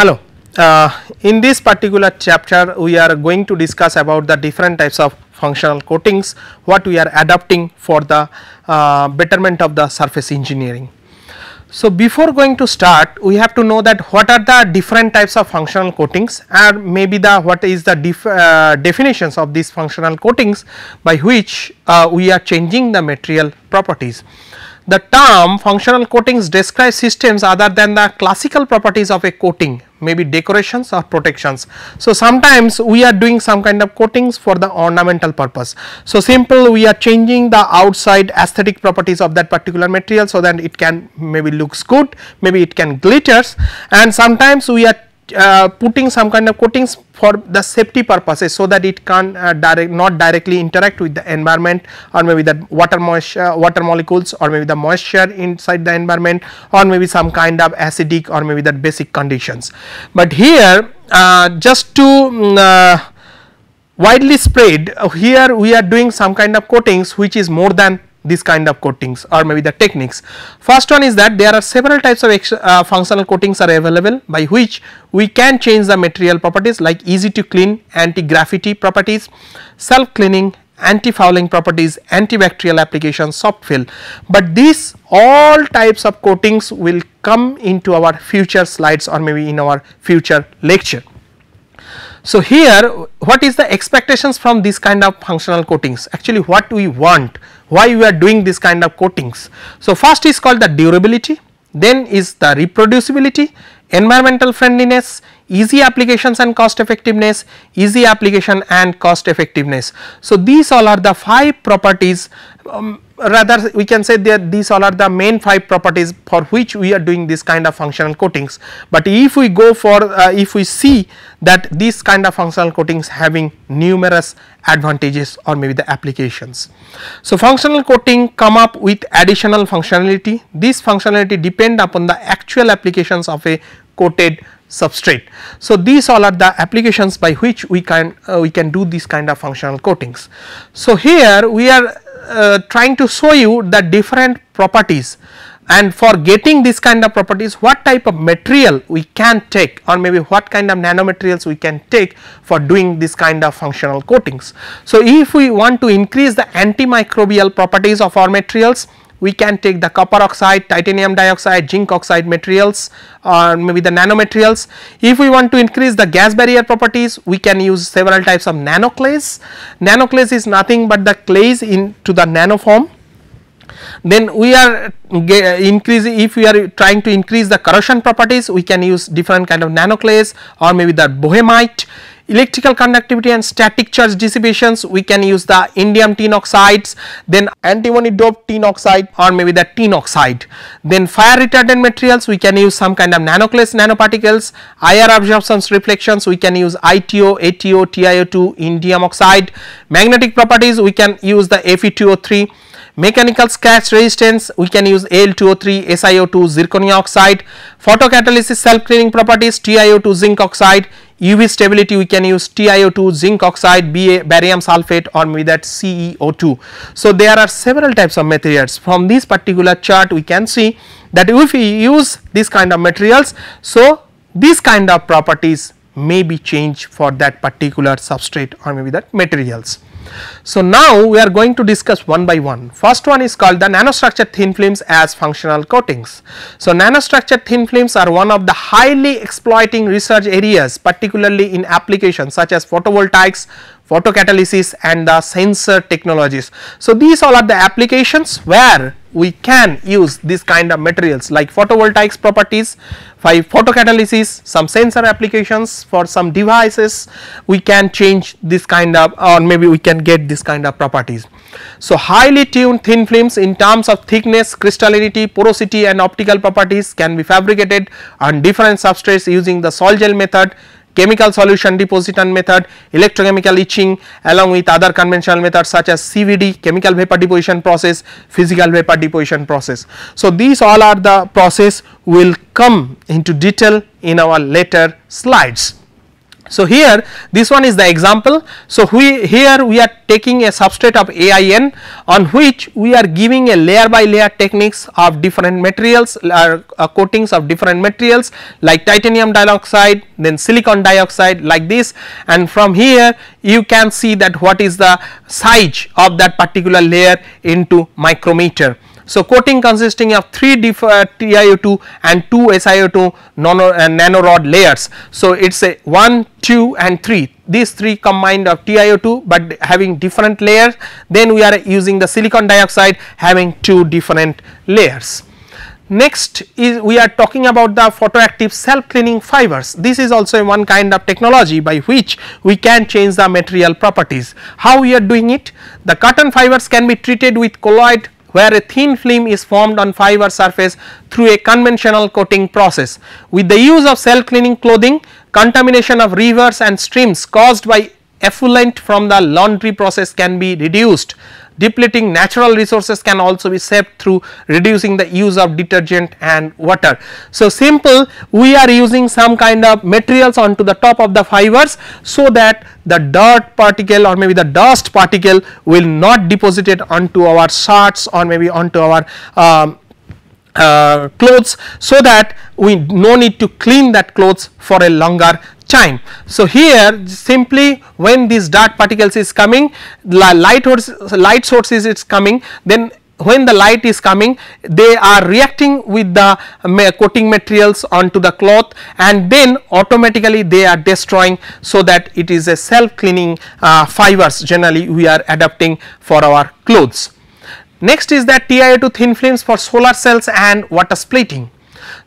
Hello. Uh, in this particular chapter, we are going to discuss about the different types of functional coatings, what we are adopting for the uh, betterment of the surface engineering. So, before going to start, we have to know that what are the different types of functional coatings and maybe the what is the def, uh, definitions of these functional coatings by which uh, we are changing the material properties the term functional coatings describes systems other than the classical properties of a coating maybe decorations or protections. So, sometimes we are doing some kind of coatings for the ornamental purpose. So, simple we are changing the outside aesthetic properties of that particular material. So, that it can maybe looks good maybe it can glitters and sometimes we are uh, putting some kind of coatings for the safety purposes so that it can uh, direct not directly interact with the environment or maybe the water moisture water molecules or maybe the moisture inside the environment or maybe some kind of acidic or maybe the basic conditions. But here uh, just to mm, uh, widely spread uh, here we are doing some kind of coatings which is more than these kind of coatings or maybe the techniques. First one is that there are several types of uh, functional coatings are available by which we can change the material properties like easy to clean, anti-graffiti properties, self-cleaning, anti-fouling properties, antibacterial application, soft fill. But these all types of coatings will come into our future slides or maybe in our future lecture. So, here what is the expectations from these kind of functional coatings actually what we want why we are doing this kind of coatings. So, first is called the durability, then is the reproducibility, environmental friendliness, easy applications and cost effectiveness, easy application and cost effectiveness. So, these all are the 5 properties um, rather we can say that these all are the main 5 properties for which we are doing this kind of functional coatings. But if we go for uh, if we see that these kind of functional coatings having numerous advantages or maybe the applications. So, functional coating come up with additional functionality this functionality depend upon the actual applications of a coated substrate. So, these all are the applications by which we can uh, we can do these kind of functional coatings. So, here we are uh, trying to show you the different properties and for getting this kind of properties what type of material we can take or maybe what kind of nanomaterials we can take for doing this kind of functional coatings. So, if we want to increase the antimicrobial properties of our materials we can take the copper oxide, titanium dioxide, zinc oxide materials or maybe the nanomaterials. If we want to increase the gas barrier properties, we can use several types of nanoclays. Nanoclays is nothing but the clays into the nano form. Then we are increasing if we are trying to increase the corrosion properties, we can use different kind of nanoclays or maybe the bohemite electrical conductivity and static charge dissipations we can use the indium tin oxides then antimony doped tin oxide or maybe the tin oxide then fire retardant materials we can use some kind of nanoclase nanoparticles IR absorptions reflections we can use ITO, ATO, TiO2, indium oxide magnetic properties we can use the Fe2O3 mechanical scratch resistance we can use Al2O3, SiO2, zirconia oxide, photocatalysis self cleaning properties TiO2 zinc oxide, UV stability we can use TiO2 zinc oxide, BA, barium sulfate or maybe that CeO2. So, there are several types of materials from this particular chart we can see that if we use this kind of materials. So, these kind of properties may be changed for that particular substrate or maybe that materials. So, now we are going to discuss one by one. First one is called the nanostructured thin films as functional coatings. So, nanostructured thin films are one of the highly exploiting research areas particularly in applications such as photovoltaics, photocatalysis and the sensor technologies. So, these all are the applications where we can use this kind of materials like photovoltaics properties by photocatalysis some sensor applications for some devices we can change this kind of or maybe we can get this kind of properties. So, highly tuned thin films in terms of thickness crystallinity porosity and optical properties can be fabricated on different substrates using the sol gel method chemical solution deposition method, electrochemical etching along with other conventional methods such as CVD, chemical vapor deposition process, physical vapor deposition process. So, these all are the process will come into detail in our later slides. So, here this one is the example. So, we here we are taking a substrate of AIN on which we are giving a layer by layer techniques of different materials uh, uh, coatings of different materials like titanium dioxide then silicon dioxide like this and from here you can see that what is the size of that particular layer into micrometer. So, coating consisting of 3 uh, TiO2 and 2 SiO2 nano, uh, nanorod layers. So, it is a 1, 2 and 3 these 3 combined of TiO2, but having different layers then we are using the silicon dioxide having 2 different layers. Next is we are talking about the photoactive self cleaning fibers. This is also one kind of technology by which we can change the material properties. How we are doing it? The cotton fibers can be treated with colloid where a thin film is formed on fiber surface through a conventional coating process. With the use of cell cleaning clothing, contamination of rivers and streams caused by effluent from the laundry process can be reduced depleting natural resources can also be saved through reducing the use of detergent and water. So, simple we are using some kind of materials onto the top of the fibers so that the dirt particle or maybe the dust particle will not deposited onto our shirts or maybe onto our um, uh, clothes so that we no need to clean that clothes for a longer time. So, here simply when these dark particles is coming light, light sources is coming then when the light is coming they are reacting with the coating materials onto the cloth and then automatically they are destroying so that it is a self cleaning uh, fibers generally we are adapting for our clothes. Next is that TiO2 thin films for solar cells and water splitting.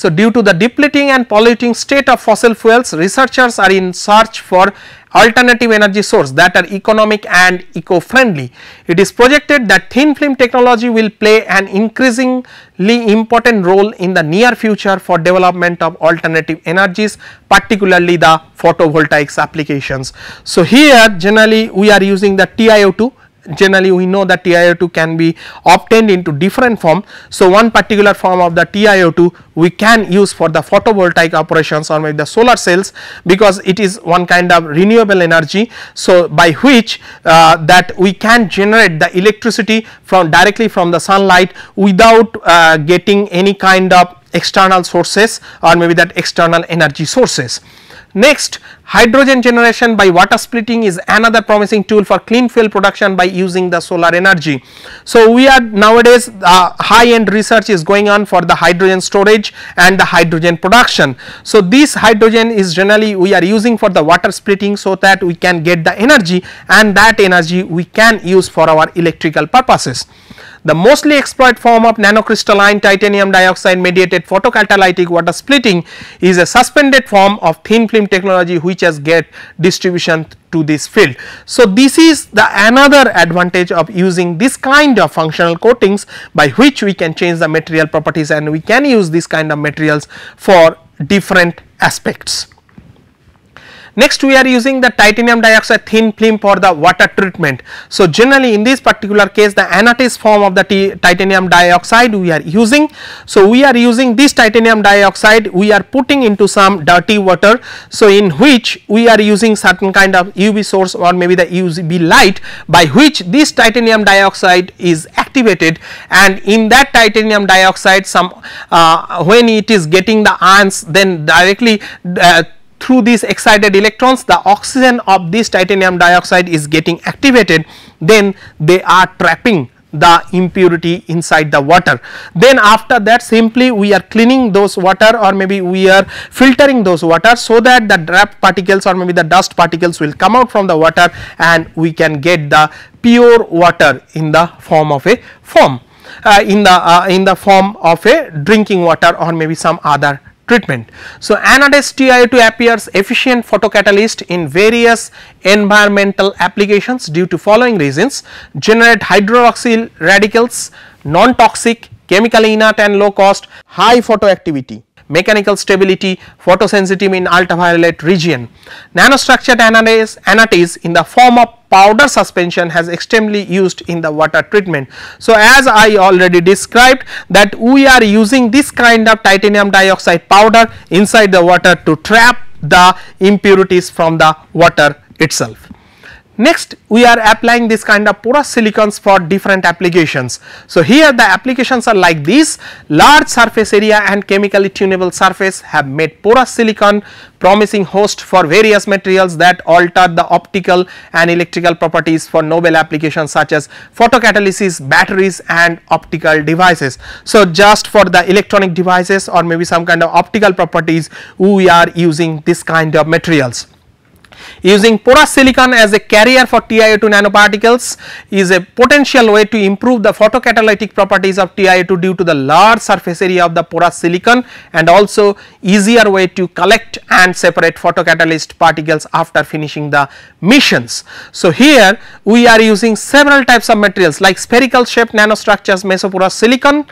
So, due to the depleting and polluting state of fossil fuels, researchers are in search for alternative energy source that are economic and eco-friendly. It is projected that thin film technology will play an increasingly important role in the near future for development of alternative energies particularly the photovoltaics applications. So, here generally we are using the TiO2 generally we know that TiO2 can be obtained into different form. So, one particular form of the TiO2 we can use for the photovoltaic operations or maybe the solar cells because it is one kind of renewable energy. So, by which uh, that we can generate the electricity from directly from the sunlight without uh, getting any kind of external sources or maybe that external energy sources. Next hydrogen generation by water splitting is another promising tool for clean fuel production by using the solar energy. So, we are nowadays uh, high end research is going on for the hydrogen storage and the hydrogen production. So, this hydrogen is generally we are using for the water splitting so that we can get the energy and that energy we can use for our electrical purposes. The mostly exploited form of nanocrystalline titanium dioxide mediated photocatalytic water splitting is a suspended form of thin film technology which has get distribution to this field. So, this is the another advantage of using this kind of functional coatings by which we can change the material properties and we can use this kind of materials for different aspects. Next we are using the titanium dioxide thin film for the water treatment. So generally in this particular case the anatase form of the titanium dioxide we are using. So we are using this titanium dioxide we are putting into some dirty water. So in which we are using certain kind of UV source or maybe the UV light by which this titanium dioxide is activated and in that titanium dioxide some uh, when it is getting the ions then directly uh, through these excited electrons the oxygen of this titanium dioxide is getting activated then they are trapping the impurity inside the water. Then after that simply we are cleaning those water or maybe we are filtering those water so that the draft particles or maybe the dust particles will come out from the water and we can get the pure water in the form of a form Uh, in the uh, in the form of a drinking water or maybe some other treatment. So, anodized TiO2 appears efficient photocatalyst in various environmental applications due to following reasons generate hydroxyl radicals, non-toxic, chemically inert and low cost, high photoactivity mechanical stability, photosensitive in ultraviolet region. Nanostructured anatase in the form of powder suspension has extremely used in the water treatment. So, as I already described that we are using this kind of titanium dioxide powder inside the water to trap the impurities from the water itself. Next we are applying this kind of porous silicons for different applications. So, here the applications are like these large surface area and chemically tunable surface have made porous silicon promising host for various materials that alter the optical and electrical properties for novel applications such as photocatalysis, batteries and optical devices. So, just for the electronic devices or maybe some kind of optical properties we are using this kind of materials. Using porous silicon as a carrier for TiO2 nanoparticles is a potential way to improve the photocatalytic properties of TiO2 due to the large surface area of the porous silicon and also easier way to collect and separate photocatalyst particles after finishing the missions. So, here we are using several types of materials like spherical shaped nanostructures mesoporous silicon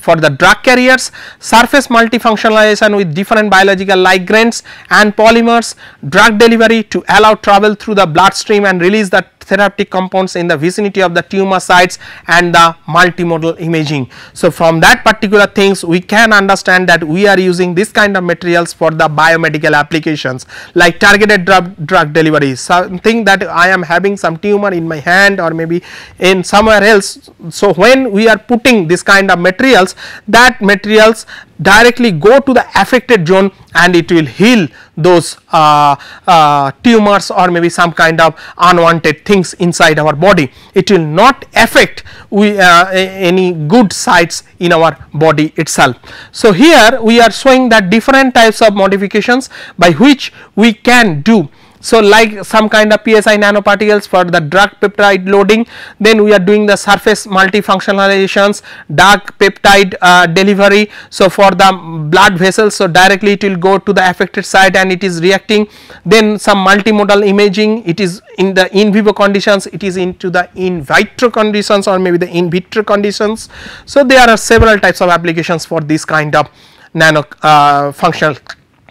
for the drug carriers, surface multifunctionalization with different biological ligands and polymers, drug delivery to allow travel through the bloodstream and release the therapeutic compounds in the vicinity of the tumor sites and the multimodal imaging. So, from that particular things we can understand that we are using this kind of materials for the biomedical applications like targeted drug, drug delivery something that I am having some tumor in my hand or maybe in somewhere else. So, when we are putting this kind of materials that materials directly go to the affected zone and it will heal those uh, uh, tumors or maybe some kind of unwanted things inside our body. It will not affect we, uh, any good sites in our body itself. So, here we are showing that different types of modifications by which we can do so, like some kind of PSI nanoparticles for the drug peptide loading, then we are doing the surface multifunctionalizations, dark peptide uh, delivery. So, for the blood vessels, so directly it will go to the affected site and it is reacting. Then some multimodal imaging, it is in the in vivo conditions, it is into the in vitro conditions or maybe the in vitro conditions. So, there are several types of applications for this kind of nano uh, functional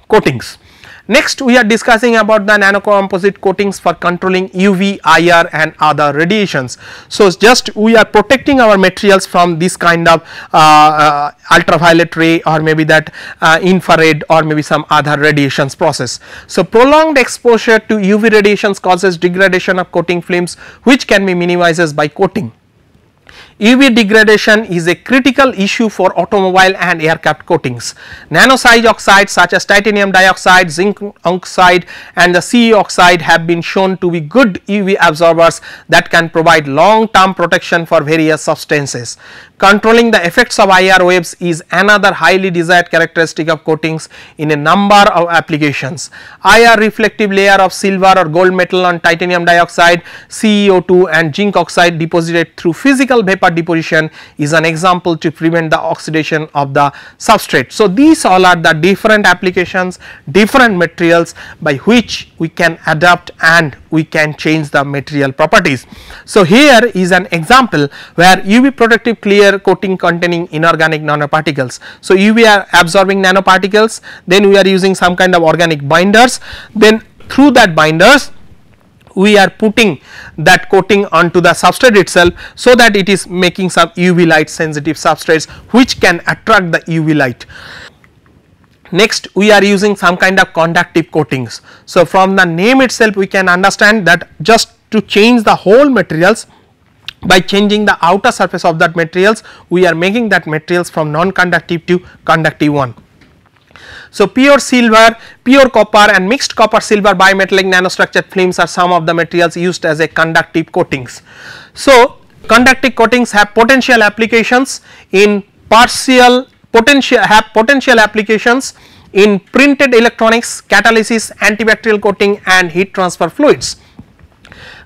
coatings. Next we are discussing about the nanocomposite coatings for controlling UV, IR and other radiations. So, just we are protecting our materials from this kind of uh, uh, ultraviolet ray or maybe that uh, infrared or maybe some other radiations process. So, prolonged exposure to UV radiations causes degradation of coating films which can be minimized by coating. UV degradation is a critical issue for automobile and aircraft coatings. Nano-sized oxides such as titanium dioxide, zinc oxide and the CE oxide have been shown to be good UV absorbers that can provide long term protection for various substances. Controlling the effects of IR waves is another highly desired characteristic of coatings in a number of applications. IR reflective layer of silver or gold metal on titanium dioxide, CeO 2 and zinc oxide deposited through physical vapor deposition is an example to prevent the oxidation of the substrate. So, these all are the different applications, different materials by which we can adapt and we can change the material properties. So, here is an example where UV protective clear coating containing inorganic nanoparticles. So, UV are absorbing nanoparticles, then we are using some kind of organic binders, then through that binders we are putting that coating onto the substrate itself so that it is making some UV light sensitive substrates which can attract the UV light. Next we are using some kind of conductive coatings. So from the name itself we can understand that just to change the whole materials by changing the outer surface of that materials we are making that materials from non-conductive to conductive one. So, pure silver, pure copper and mixed copper silver bimetallic nanostructured films are some of the materials used as a conductive coatings. So, conductive coatings have potential applications in partial potential have potential applications in printed electronics, catalysis, antibacterial coating and heat transfer fluids.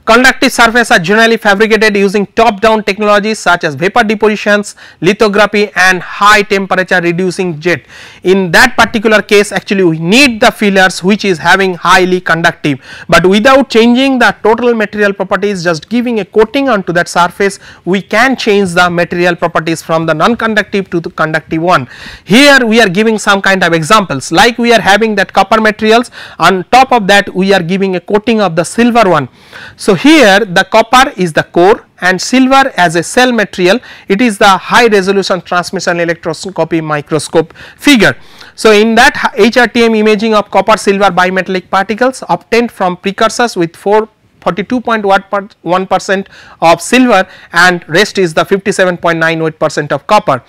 Conductive surfaces are generally fabricated using top down technologies such as vapor depositions, lithography and high temperature reducing jet. In that particular case actually we need the fillers which is having highly conductive but without changing the total material properties just giving a coating onto that surface we can change the material properties from the non-conductive to the conductive one. Here we are giving some kind of examples like we are having that copper materials on top of that we are giving a coating of the silver one so, here the copper is the core and silver as a cell material it is the high resolution transmission electroscopy microscope figure. So, in that HRTM imaging of copper silver bimetallic particles obtained from precursors with 4 42.1 percent of silver and rest is the 57.98 percent of copper.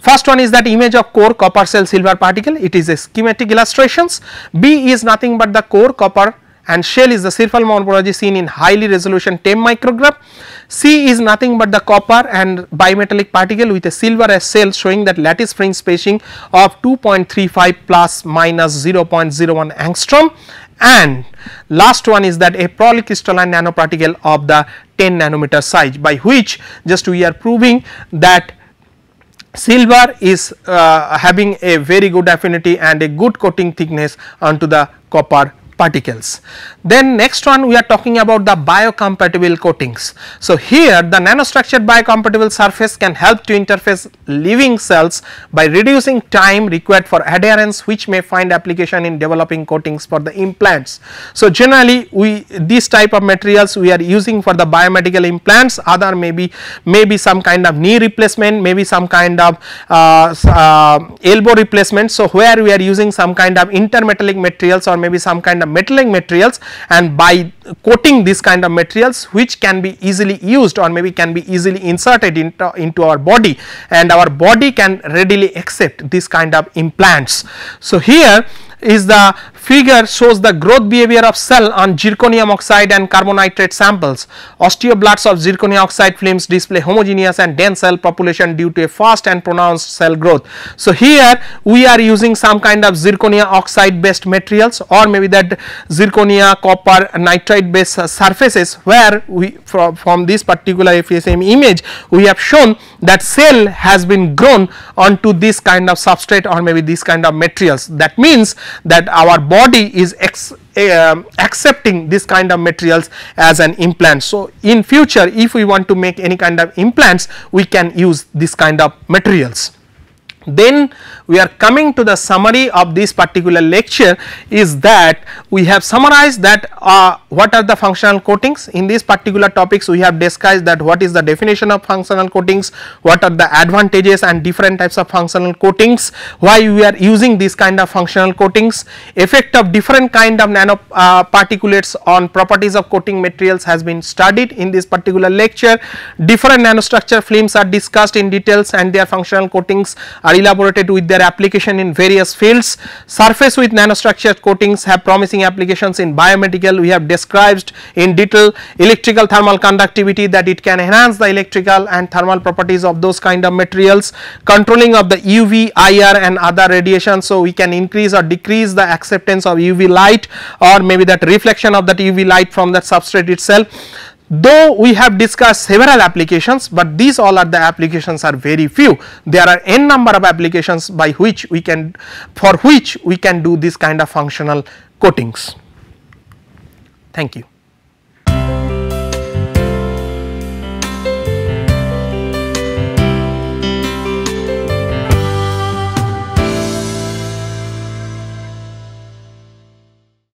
First one is that image of core copper cell silver particle it is a schematic illustrations B is nothing but the core copper and shell is the Sirphalma morphology seen in highly resolution TEM micrograph. C is nothing but the copper and bimetallic particle with a silver as shell showing that lattice fringe spacing of 2.35 plus minus 0.01 angstrom and last one is that a polycrystalline nanoparticle of the 10 nanometer size by which just we are proving that silver is uh, having a very good affinity and a good coating thickness onto the copper particles. Then next one we are talking about the biocompatible coatings. So, here the nanostructured biocompatible surface can help to interface living cells by reducing time required for adherence which may find application in developing coatings for the implants. So, generally we these type of materials we are using for the biomedical implants other may be maybe some kind of knee replacement maybe some kind of uh, uh, elbow replacement. So, where we are using some kind of intermetallic materials or maybe some kind of metallic materials and by coating these kind of materials which can be easily used or maybe can be easily inserted into, into our body and our body can readily accept this kind of implants. So, here is the figure shows the growth behavior of cell on zirconium oxide and carbonitrate samples. Osteoblasts of zirconium oxide films display homogeneous and dense cell population due to a fast and pronounced cell growth. So, here we are using some kind of zirconia oxide based materials or maybe that zirconia copper nitride based surfaces where we from, from this particular FSM image we have shown that cell has been grown onto this kind of substrate or maybe this kind of materials. That means that our body is uh, accepting this kind of materials as an implant. So, in future if we want to make any kind of implants we can use this kind of materials. Then we are coming to the summary of this particular lecture is that we have summarized that uh, what are the functional coatings in these particular topics we have discussed that what is the definition of functional coatings, what are the advantages and different types of functional coatings, why we are using these kind of functional coatings, effect of different kind of nanoparticles uh, on properties of coating materials has been studied in this particular lecture, different nanostructure films are discussed in details and their functional coatings are elaborated with their application in various fields. Surface with nanostructured coatings have promising applications in biomedical. We have described in detail electrical thermal conductivity that it can enhance the electrical and thermal properties of those kind of materials, controlling of the UV, IR and other radiation. So, we can increase or decrease the acceptance of UV light or maybe that reflection of that UV light from that substrate itself though we have discussed several applications, but these all are the applications are very few. There are n number of applications by which we can for which we can do this kind of functional coatings. Thank you.